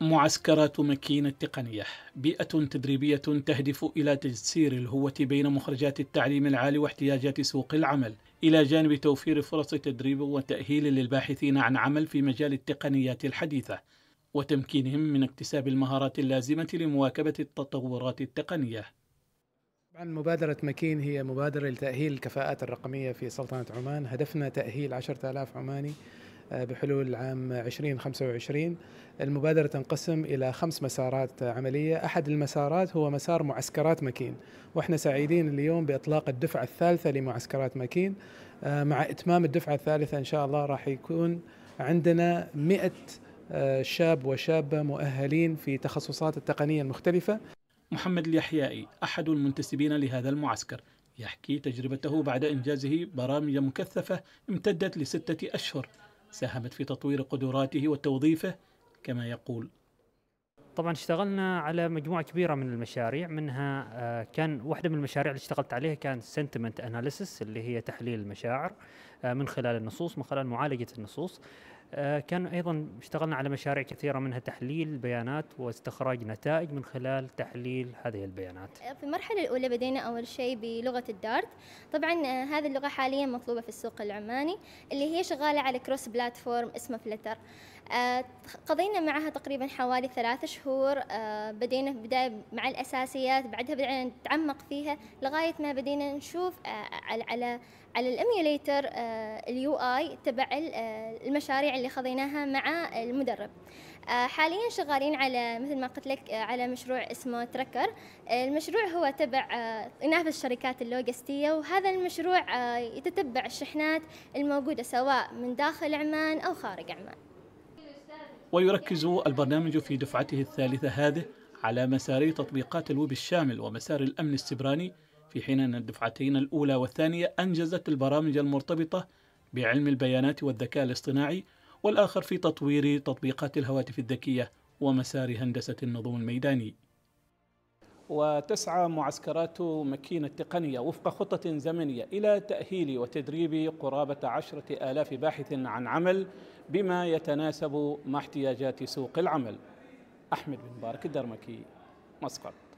معسكرات مكين التقنية بيئة تدريبية تهدف إلى تجسير الهوة بين مخرجات التعليم العالي واحتياجات سوق العمل إلى جانب توفير فرص تدريب وتأهيل للباحثين عن عمل في مجال التقنيات الحديثة وتمكينهم من اكتساب المهارات اللازمة لمواكبة التطورات التقنية طبعا مبادرة مكين هي مبادرة لتأهيل الكفاءات الرقمية في سلطنة عمان هدفنا تأهيل 10000 عماني آه، بحلول العام 2025 المبادرة تنقسم إلى خمس مسارات عملية أحد المسارات هو مسار معسكرات مكين وإحنا سعيدين اليوم بإطلاق الدفعة الثالثة لمعسكرات مكين آه، مع إتمام الدفعة الثالثة إن شاء الله راح يكون عندنا 100 آه، شاب وشابة مؤهلين في تخصصات التقنية المختلفة محمد اليحيائي أحد المنتسبين لهذا المعسكر يحكي تجربته بعد إنجازه برامج مكثفة امتدت لستة أشهر ساهمت في تطوير قدراته وتوظيفه كما يقول طبعا اشتغلنا على مجموعه كبيره من المشاريع منها آه، كان واحده من المشاريع اللي اشتغلت عليها كان سنتمنت اناليسيس اللي هي تحليل المشاعر آه، من خلال النصوص من خلال معالجه النصوص آه، كان ايضا اشتغلنا على مشاريع كثيره منها تحليل بيانات واستخراج نتائج من خلال تحليل هذه البيانات. في المرحله الاولى بدينا اول شيء بلغه الدارت، طبعا آه، هذه اللغه حاليا مطلوبه في السوق العماني اللي هي شغاله على كروس بلاتفورم اسمه فلتر. آه، قضينا معها تقريبا حوالي ثلاثة شهور بدينا في بداية مع الأساسيات بعدها بدينا نتعمق فيها لغاية ما بدينا نشوف على على على الاميوليتر اليو اي تبع المشاريع اللي خذيناها مع المدرب آه، حاليا شغالين على مثل ما قلت لك آه، على مشروع اسمه تركر آه، المشروع هو تبع ينافس الشركات اللوجستية وهذا المشروع يتتبع الشحنات الموجودة سواء من داخل عمان أو خارج عمان ويركز البرنامج في دفعته الثالثة هذه على مساري تطبيقات الويب الشامل ومسار الأمن السبراني في حين أن الدفعتين الأولى والثانية أنجزت البرامج المرتبطة بعلم البيانات والذكاء الاصطناعي والآخر في تطوير تطبيقات الهواتف الذكية ومسار هندسة النظم الميداني وتسعى معسكرات مكينة التقنية وفق خطة زمنية إلى تأهيل وتدريب قرابة عشرة آلاف باحث عن عمل بما يتناسب مع احتياجات سوق العمل أحمد بن مبارك الدرمكي مسقط